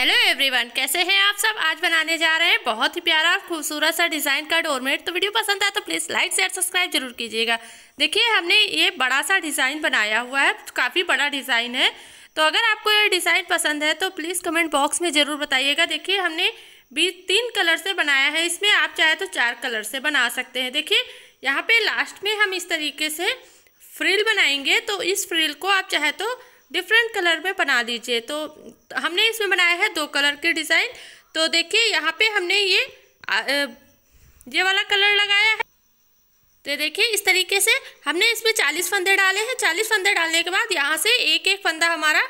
hello everyone कैसे हैं आप सब आज बनाने जा रहे हैं बहुत ही प्यारा और खूबसूरत सा डिज़ाइन का डोरमेट तो वीडियो पसंद आया तो प्लीज़ लाइक शेयर सब्सक्राइब जरूर कीजिएगा देखिए हमने ये बड़ा सा डिज़ाइन बनाया हुआ है तो काफ़ी बड़ा डिज़ाइन है तो अगर आपको ये डिज़ाइन पसंद है तो प्लीज़ कमेंट बॉक्स में ज़रूर बताइएगा देखिए हमने भी तीन कलर से बनाया है इसमें आप चाहे तो चार कलर से बना सकते हैं देखिए यहाँ पर लास्ट में हम इस तरीके से फ्रिल बनाएंगे तो इस फ्रिल को आप चाहे तो डिफरेंट कलर में बना दीजिए तो तो हमने इसमें बनाया है दो कलर के डिज़ाइन तो देखिए यहाँ पे हमने ये ये वाला कलर लगाया है तो देखिए इस तरीके से हमने इसमें चालीस फंदे डाले हैं चालीस फंदे डालने के बाद यहाँ से एक एक फंदा हमारा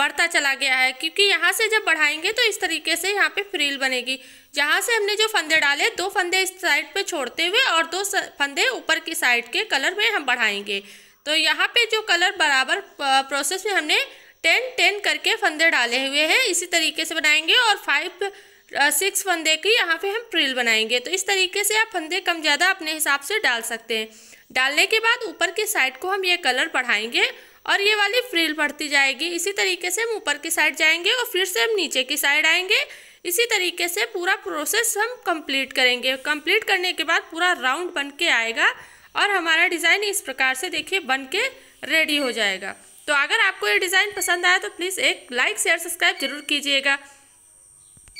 बढ़ता चला गया है क्योंकि यहाँ से जब बढ़ाएंगे तो इस तरीके से यहाँ पे फ्रील बनेगी जहाँ से हमने जो फंदे डाले दो फंदे इस साइड पे छोड़ते हुए और दो फंदे ऊपर की साइड के कलर में हम बढ़ाएंगे तो यहाँ पे जो कलर बराबर प्रोसेस में हमने टेन टेन करके फंदे डाले हुए हैं इसी तरीके से बनाएंगे और फाइव सिक्स uh, फंदे की यहाँ पे हम प्रिल बनाएंगे तो इस तरीके से आप फंदे कम ज़्यादा अपने हिसाब से डाल सकते हैं डालने के बाद ऊपर की साइड को हम ये कलर बढ़ाएंगे और ये वाली फ्रिल बढ़ती जाएगी इसी तरीके से हम ऊपर की साइड जाएंगे और फिर से हम नीचे की साइड आएंगे इसी तरीके से पूरा प्रोसेस हम कंप्लीट करेंगे कंप्लीट करने के बाद पूरा राउंड बन के आएगा और हमारा डिज़ाइन इस प्रकार से देखिए बन के रेडी हो जाएगा तो अगर आपको ये डिज़ाइन पसंद आया तो प्लीज़ एक लाइक शेयर सब्सक्राइब जरूर कीजिएगा